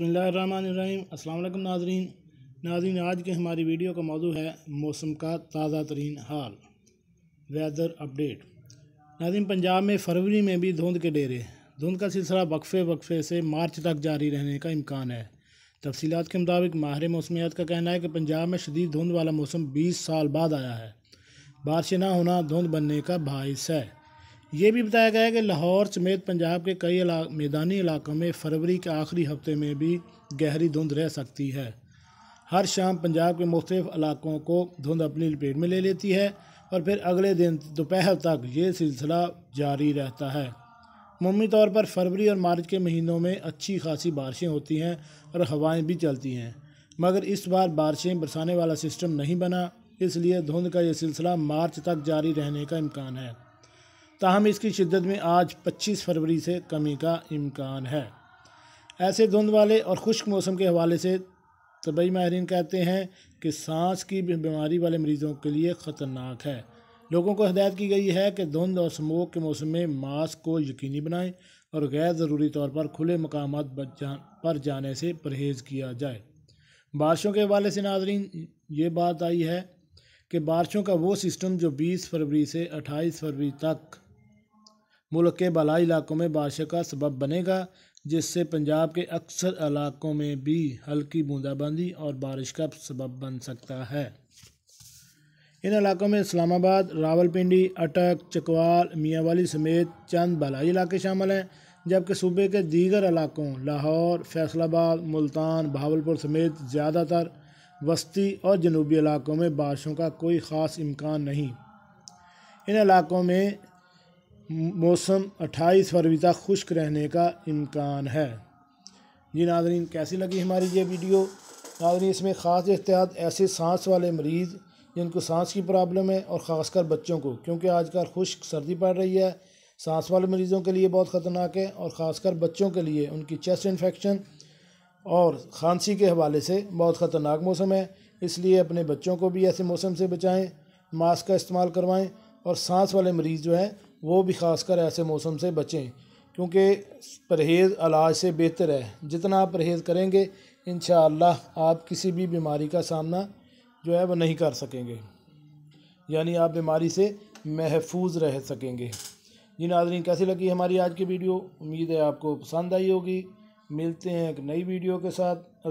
बसमीम असल नाजरीन नाजरीन आज के हमारी वीडियो का मौजू है मौसम का ताज़ा तरीन हाल वेदर अपडेट नाजरीन पंजाब में फरवरी में भी धुंध के डेरे धुंध का सिलसिला वक्फे वक्फे से मार्च तक जारी रहने का इम्कान है तफसीत के मुताबिक माहिर मौसमियात का कहना है कि पंजाब में शदीद धुंध वाला मौसम बीस साल बाद आया है बारिश ना होना धुंध बनने का बायस है ये भी बताया गया है कि लाहौर समेत पंजाब के कई इला, मैदानी इलाकों में फरवरी के आखिरी हफ्ते में भी गहरी धुंध रह सकती है हर शाम पंजाब के मुख्त इलाकों को धुंध अपनी लपेट में ले लेती है और फिर अगले दिन दोपहर तक ये सिलसिला जारी रहता है ममी तौर पर फरवरी और मार्च के महीनों में अच्छी खासी बारिशें होती हैं और हवाएं भी चलती हैं मगर इस बार बारिशें बरसाने वाला सिस्टम नहीं बना इसलिए धुंध का यह सिलसिला मार्च तक जारी रहने का इम्कान है ताहम इसकी शिद्दत में आज 25 फरवरी से कमी का इम्कान है ऐसे धुंध वाले और खुश्क मौसम के हवाले से तबई माहरीन कहते हैं कि सांस की बीमारी वाले मरीज़ों के लिए ख़तरनाक है लोगों को हदायत की गई है कि धुंध और स्मोक के मौसम में मास्क को यकीनी बनाएं और गैर ज़रूरी तौर पर खुले मकाम पर जाने से परहेज़ किया जाए बारिशों के हवाले से नाजरीन ये बात आई है कि बारिशों का वो सिस्टम जो 20 फरवरी से 28 फरवरी तक मुल्क के बलाई इलाकों में बारिश का सबब बनेगा जिससे पंजाब के अक्सर इलाकों में भी हल्की बूंदाबांदी और बारिश का सबब बन सकता है इन इलाकों में इस्लामाबाद रावलपिंडी अटक चकवाल मियाँवाली समेत चंद बलाई इलाके शामिल हैं जबकि सूबे के दीगर इलाकों लाहौर फैसलाबाद मुल्तान भावलपुर समेत ज़्यादातर वस्ती और जनूबी इलाकों में बारिशों का कोई ख़ास इम्कान नहीं इन इलाकों में मौसम 28 फरवरी तक खुश्क रहने का इम्कान है जी नाजरीन कैसी लगी हमारी ये वीडियो नाजरीन इसमें ख़ास एहतियात ऐसे सांस वाले मरीज़ जिनको सांस की प्रॉब्लम है और ख़ासकर बच्चों को क्योंकि आजकल खुश्क सर्दी पड़ रही है सांस वाले मरीज़ों के लिए बहुत ख़तरनाक है और ख़ासकर बच्चों के लिए उनकी चेस्ट इन्फेक्शन और खांसी के हवाले से बहुत ख़तरनाक मौसम है इसलिए अपने बच्चों को भी ऐसे मौसम से बचाएँ मास्क का इस्तेमाल करवाएँ और सांस वाले मरीज़ जो हैं वो भी खासकर ऐसे मौसम से बचें क्योंकि परहेज़ इलाज से बेहतर है जितना आप परहेज़ करेंगे इन आप किसी भी बीमारी का सामना जो है वो नहीं कर सकेंगे यानी आप बीमारी से महफूज रह सकेंगे जी नाजरीन कैसी लगी हमारी आज की वीडियो उम्मीद है आपको पसंद आई होगी मिलते हैं एक नई वीडियो के साथ